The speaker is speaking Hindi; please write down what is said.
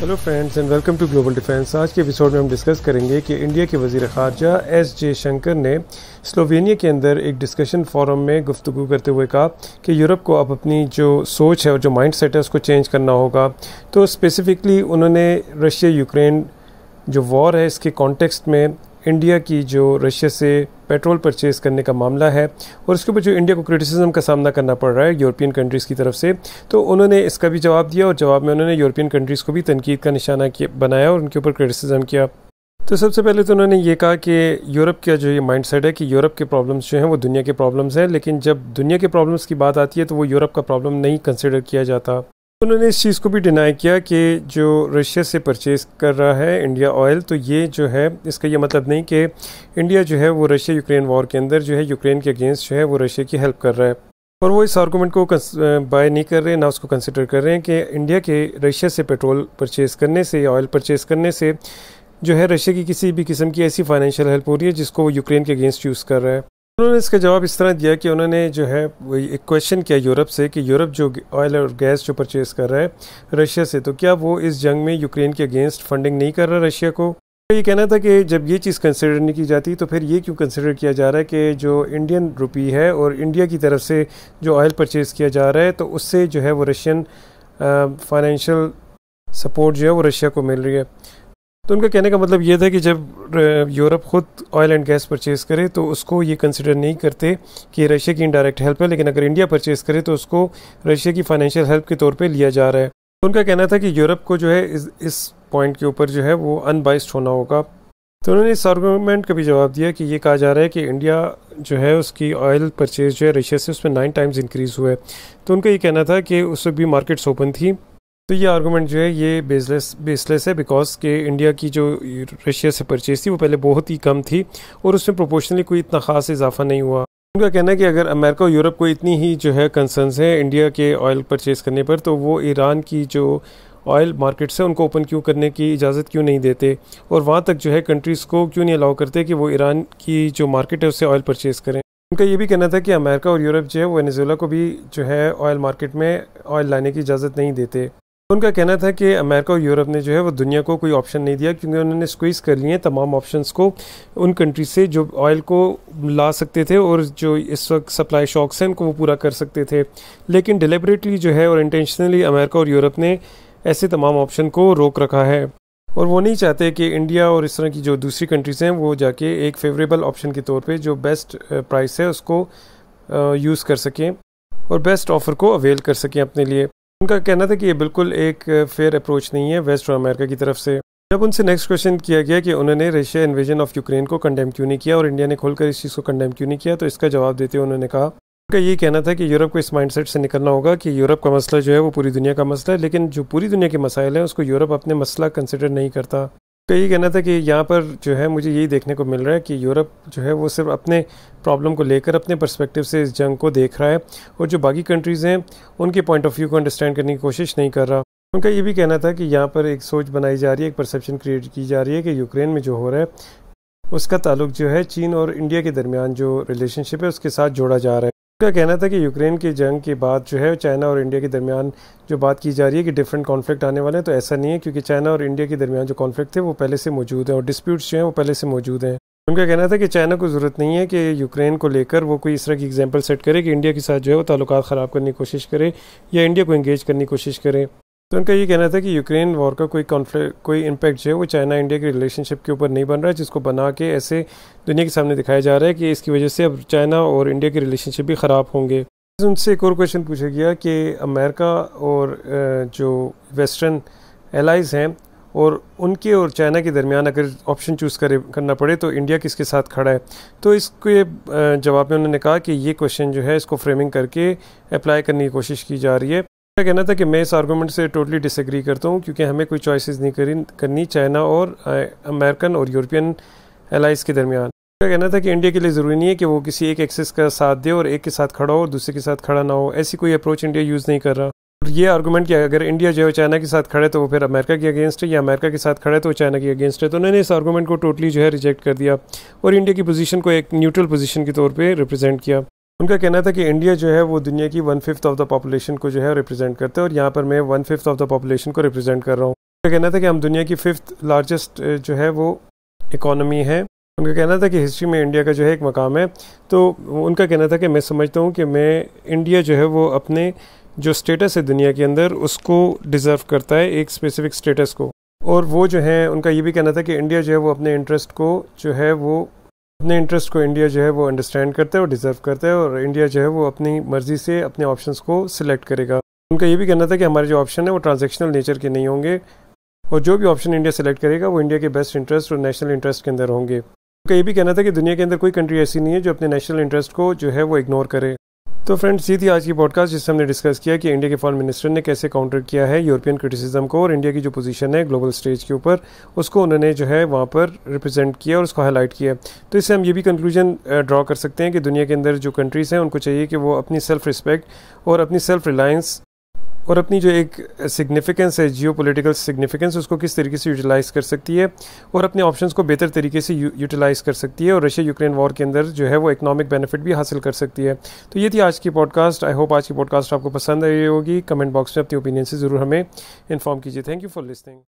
hello friends and welcome to global defence आज के एपिसोड में हम डिस्कस करेंगे कि इंडिया के वजीर खारजा एस शंकर ने स्लोवेनिया के अंदर एक डिस्कशन फोरम में गुफ्तु करते हुए कहा कि यूरोप को अब अपनी जो सोच है और जो माइंड सेट है उसको चेंज करना होगा तो स्पेसिफ़िकली उन्होंने रशिया यूक्रेन जो वॉर है इसके कॉन्टेक्स्ट में इंडिया की जो रशिया से पेट्रोल परचेज करने का मामला है और उसके ऊपर जो इंडिया को क्रिटिसिज्म का सामना करना पड़ रहा है यूरोपियन कंट्रीज़ की तरफ से तो उन्होंने इसका भी जवाब दिया और जवाब में उन्होंने यूरोपियन कंट्रीज़ को भी तनकीद का निशाना बनाया और उनके ऊपर क्रिटिसिज्म किया तो सबसे पहले तो उन्होंने ये कहा कि यूरोप का जो ये माइंड सेट है कि यूरोप के प्रॉब्लम्स जो हैं वो दुनिया के प्रॉब्लम्स हैं लेकिन जब दुनिया के प्रॉब्लम्स की बात आती है तो वो यूरोप का प्रॉब्लम नहीं कंसिडर किया जाता उन्होंने इस चीज़ को भी डिनाई किया कि जो रशिया से परचेज़ कर रहा है इंडिया ऑयल तो ये जो है इसका ये मतलब नहीं कि इंडिया जो है वो रशिया यूक्रेन वॉर के अंदर जो है यूक्रेन के अगेंस्ट जो है वो रशिया की हेल्प कर रहा है और वो इस आर्गूमेंट को बाय नहीं कर रहे ना उसको कंसिडर कर रहे हैं कि इंडिया के रशिया से पेट्रोल परचेज़ करने से ऑयल परचेज़ करने से जो है रशिया की किसी भी किस्म की ऐसी फाइनेंशियल हेल्प हो रही है जिसको वो यूक्रेन के अगेंस्ट यूज़ कर रहा है उन्होंने इसका जवाब इस तरह दिया कि उन्होंने जो है एक क्वेश्चन किया यूरोप से कि यूरोप जो ऑयल और गैस जो परचेज़ कर रहा है रशिया से तो क्या वो इस जंग में यूक्रेन के अगेंस्ट फंडिंग नहीं कर रहा रशिया को तो ये कहना था कि जब ये चीज़ कंसिडर नहीं की जाती तो फिर ये क्यों कंसिडर किया जा रहा है कि जो इंडियन रुपी है और इंडिया की तरफ से जो ऑयल परचेज़ किया जा रहा है तो उससे जो है वो रशियन फाइनेंशियल सपोर्ट जो है वो रशिया को मिल रही है तो उनका कहने का मतलब ये था कि जब यूरोप खुद ऑयल एंड गैस परचेज़ करे तो उसको ये कंसिडर नहीं करते कि रशिया की इनडायरेक्ट हेल्प है लेकिन अगर इंडिया परचेज़ करे तो उसको रशिया की फाइनेंशियल हेल्प के तौर पर लिया जा रहा है तो उनका कहना था कि यूरोप को जो है इस, इस पॉइंट के ऊपर जो है वो अनबाइस्ड होना होगा तो उन्होंने इस आर्गूमेंट का भी जवाब दिया कि ये कहा जा रहा है कि इंडिया जो है उसकी ऑयल परचेज जो है रशिया से उसमें नाइन टाइम्स इंक्रीज़ हुआ है तो उनका ये कहना था कि उस वक्त भी मार्केट्स ओपन थी तो ये आर्गूमेंट जो है ये बेसलेस बेसलेस है बिकॉज के इंडिया की जो रशिया से परचेज थी वो पहले बहुत ही कम थी और उसमें प्रोपोर्शनली कोई इतना ख़ास इजाफा नहीं हुआ उनका कहना है कि अगर अमेरिका और यूरोप को इतनी ही जो है कंसर्नस हैं इंडिया के ऑयल परचेज़ करने पर तो वो ईरान की जो ऑयल मार्केट्स हैं उनको ओपन क्यों करने की इजाज़त क्यों नहीं देते और वहाँ तक जो है कंट्रीज़ को क्यों नहीं अलाउ करते कि वो ईरान की जो मार्केट है उससे ऑयल परचेज़ करें उनका ये भी कहना था कि अमेरिका और यूरोप जो है वेनेजुएला को भी जो है ऑयल मार्केट में ऑयल लाने की इजाज़त नहीं देते उनका कहना था कि अमेरिका और यूरोप ने जो है वो दुनिया को कोई ऑप्शन नहीं दिया क्योंकि उन्होंने स्क्वीज़ कर लिए तमाम ऑप्शंस को उन कंट्री से जो ऑयल को ला सकते थे और जो इस वक्त सप्लाई शॉक्स हैं उनको वो पूरा कर सकते थे लेकिन डिलिबरेटली जो है और इंटेंशनली अमेरिका और यूरोप ने ऐसे तमाम ऑप्शन को रोक रखा है और वो नहीं चाहते कि इंडिया और इस तरह की जो दूसरी कंट्रीज़ हैं वो जाके एक फेवरेबल ऑप्शन के तौर पर जो बेस्ट प्राइस है उसको यूज़ कर सकें और बेस्ट ऑफ़र को अवेल कर सकें अपने लिए उनका कहना था कि ये बिल्कुल एक फेयर अप्रोच नहीं है वेस्ट और अमेरिका की तरफ से जब उनसे नेक्स्ट क्वेश्चन किया गया कि उन्होंने रशिया इन्वेजन ऑफ यूक्रेन को कंडेम क्यों नहीं किया और इंडिया ने खोलकर इस चीज़ को कंडेम क्यों नहीं किया तो इसका जवाब देते हुए उन्होंने कहा उनका ये कहना था कि यूरोप को इस माइंडसेट से निकलना होगा कि यूरोप का मसला जो है वो पूरी दुनिया का मसला है लेकिन जो पूरी दुनिया के मसाइल हैं उसको यूरोप अपने मसला कंसिडर नहीं करता का ये कहना था कि यहाँ पर जो है मुझे यही देखने को मिल रहा है कि यूरोप जो है वो सिर्फ अपने प्रॉब्लम को लेकर अपने पर्सपेक्टिव से इस जंग को देख रहा है और जो बाकी कंट्रीज़ हैं उनके पॉइंट ऑफ व्यू को अंडरस्टैंड करने की कोशिश नहीं कर रहा उनका ये भी कहना था कि यहाँ पर एक सोच बनाई जा रही है एक परसेप्शन क्रिएट की जा रही है कि यूक्रेन में जो हो रहा है उसका ताल्लुक जो है चीन और इंडिया के दरमियान जो रिलेशनशिप है उसके साथ जोड़ा जा रहा है का कहना था कि यूक्रेन की जंग के बाद जो है चाइना और इंडिया के दरमियान जो बात की जा रही है कि डिफरेंट कॉन्फ्लिक्ट आने वाले हैं तो ऐसा नहीं है क्योंकि चाइना और इंडिया के दरमियान जो कॉन्फ्लिक्ट थे वो पहले से मौजूद हैं और डिस्प्यूट्स जो हैं वो पहले से मौजूद हैं उनका कहना था कि चाइना को ज़रूरत नहीं है कि यूक्रेन को लेकर वो कोई इस तरह की एग्जाम्पल सेट करे कि इंडिया के साथ जो है वो ताल्लुक ख़राब करने की कोशिश करे या इंडिया को इंगेज करने की कोशिश करे तो उनका ये कहना था कि यूक्रेन वॉर का कोई कॉन्फ्लिक कोई इम्पैक्ट जो है वो चाइना इंडिया के रिलेशनशिप के ऊपर नहीं बन रहा है जिसको बना के ऐसे दुनिया के सामने दिखाया जा रहा है कि इसकी वजह से अब चाइना और इंडिया के रिलेशनशिप भी ख़राब होंगे तो उनसे एक और क्वेश्चन पूछा गया कि अमेरिका और जो वेस्टर्न एलाइज हैं और उनके और चाइना के दरमियान अगर ऑप्शन चूज़ करे करना पड़े तो इंडिया किसके साथ खड़ा है तो इसके जवाब में उन्होंने कहा कि ये क्वेश्चन जो है इसको फ्रेमिंग करके अप्लाई करने की कोशिश की जा रही है का कहना था कि मैं इस आर्गूमेंट से टोटली डिसएग्री करता हूँ क्योंकि हमें कोई चॉइसेस नहीं करी करनी चाइना और अमेरिकन और यूरोपियन एलाइज के दरमियान मेरा कहना था कि इंडिया के लिए ज़रूरी नहीं है कि वो किसी एक एक्सेस का साथ दे और एक के साथ खड़ा हो और दूसरे के साथ खड़ा ना हो ऐसी कोई अप्रोच इंडिया यूज़ नहीं कर रहा और ये आर्गूमेंट कि अगर इंडिया जो है चाइना के साथ खड़े तो वो फिर अमेरिका के अगेंस्ट है या अमेरिका के साथ खड़े तो वो चाइना के अगेंस्ट है तो उन्होंने इस आर्गूमेंट को टोटली जो है रिजेक्ट कर दिया और इंडिया की पोजीशन को एक न्यूट्रल पोजीशन के तौर पे रिप्रेजेंट किया उनका कहना था कि इंडिया जो है वो दुनिया की one fifth of the population को जो है रिप्रेजेंट करता है और यहाँ पर मैं one fifth of the population को रिप्रेजेंट कर रहा हूँ उनका कहना था कि हम दुनिया की फिफ्थ लार्जेस्ट जो है वो इकोनॉमी है उनका कहना था कि हिस्ट्री में इंडिया का जो है एक मकाम है तो उनका कहना था कि मैं समझता हूँ कि मैं इंडिया जो है वो अपने जो स्टेटस है दुनिया के अंदर उसको डिज़र्व करता है एक स्पेसिफिक स्टेटस को और वो जो है उनका ये भी कहना था कि इंडिया जो है वो अपने इंटरेस्ट को जो है वो अपने इंटरेस्ट को इंडिया जो है वो अंडरस्टैंड करता है और डिजर्व करता है और इंडिया जो है वो अपनी मर्जी से अपने ऑप्शन को सिलेक्ट करेगा उनका ये भी कहना था कि हमारे जो ऑप्शन है वो ट्रांजेक्शनल नेचर के नहीं होंगे और जो भी ऑप्शन इंडिया सेलेक्ट करेगा वो इंडिया के बेस्ट इंटरेस्ट और नेशनल इंटरेस्ट के अंदर होंगे उनका ये भी कहना था कि दुनिया के अंदर कोई कंट्री ऐसी नहीं है जो अपने नेशनल इंटरेस्ट को जो है वो इग्नोर करे तो फ्रेंड्स ये थी आज की पॉडकास्ट जिससे हमने डिस्कस किया कि इंडिया के फॉरेन मिनिस्टर ने कैसे काउंटर किया है यूरोपियन क्रिटिसिज्म को और इंडिया की जो पोजीशन है ग्लोबल स्टेज के ऊपर उसको उन्होंने जो है वहाँ पर रिप्रेजेंट किया और उसको हाईलाइट किया तो इससे हम ये भी कंक्लूजन ड्रॉ कर सकते हैं कि दुनिया के अंदर जो कंट्रीज़ हैं उनको चाहिए कि वो अपनी सेल्फ़ रिस्पेक्ट और अपनी सेल्फ़ रिलायंस और अपनी जो एक सिग्निफिकेंस है जियो पोलिटिकल सिग्निफिकेंस उसको किस तरीके से यूटिलाइज़ कर सकती है और अपने ऑप्शन को बेहतर तरीके से यूटिलाइज़ कर सकती है और रशिया यूक्रेन वॉर के अंदर जो है वो इकनॉमिक बेनिफिट भी हासिल कर सकती है तो ये थी आज की पॉडकास्ट आई होप आज की पॉडकास्ट आपको पसंद आई होगी कमेंट बॉक्स में अपनी ओपिनियन से ज़रूर हमें इन्फॉर्म कीजिए थैंक यू फॉर लिसनिंग